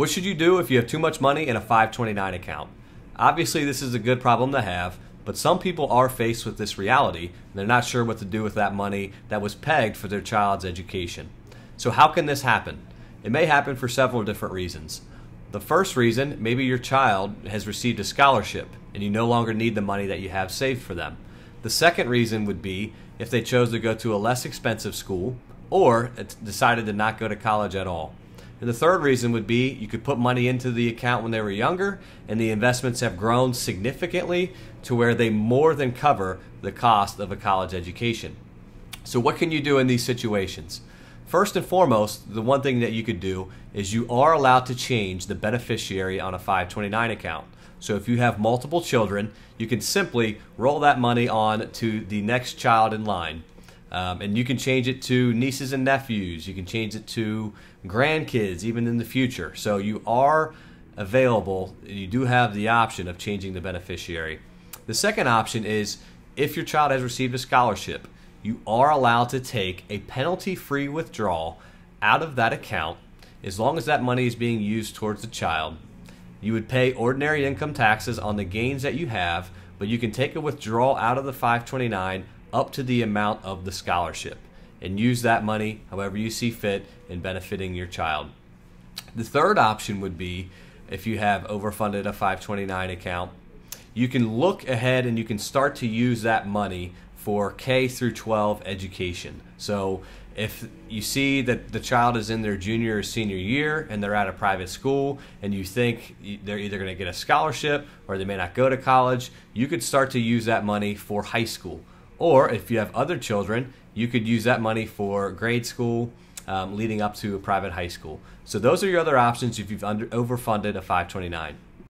What should you do if you have too much money in a 529 account? Obviously, this is a good problem to have, but some people are faced with this reality and they're not sure what to do with that money that was pegged for their child's education. So, how can this happen? It may happen for several different reasons. The first reason, maybe your child has received a scholarship and you no longer need the money that you have saved for them. The second reason would be if they chose to go to a less expensive school or decided to not go to college at all. And the third reason would be you could put money into the account when they were younger, and the investments have grown significantly to where they more than cover the cost of a college education. So, what can you do in these situations? First and foremost, the one thing that you could do is you are allowed to change the beneficiary on a 529 account. So if you have multiple children, you can simply roll that money on to the next child in line. Um, and you can change it to nieces and nephews. You can change it to grandkids, even in the future. So you are available, you do have the option of changing the beneficiary. The second option is if your child has received a scholarship, you are allowed to take a penalty free withdrawal out of that account as long as that money is being used towards the child. You would pay ordinary income taxes on the gains that you have, but you can take a withdrawal out of the 529 up to the amount of the scholarship and use that money however you see fit in benefiting your child. The third option would be if you have overfunded a 529 account, you can look ahead and you can start to use that money for K through 12 education. So if you see that the child is in their junior or senior year and they're at a private school and you think they're either going to get a scholarship or they may not go to college, you could start to use that money for high school. Or if you have other children, you could use that money for grade school um, leading up to a private high school. So those are your other options if you've under, overfunded a 529.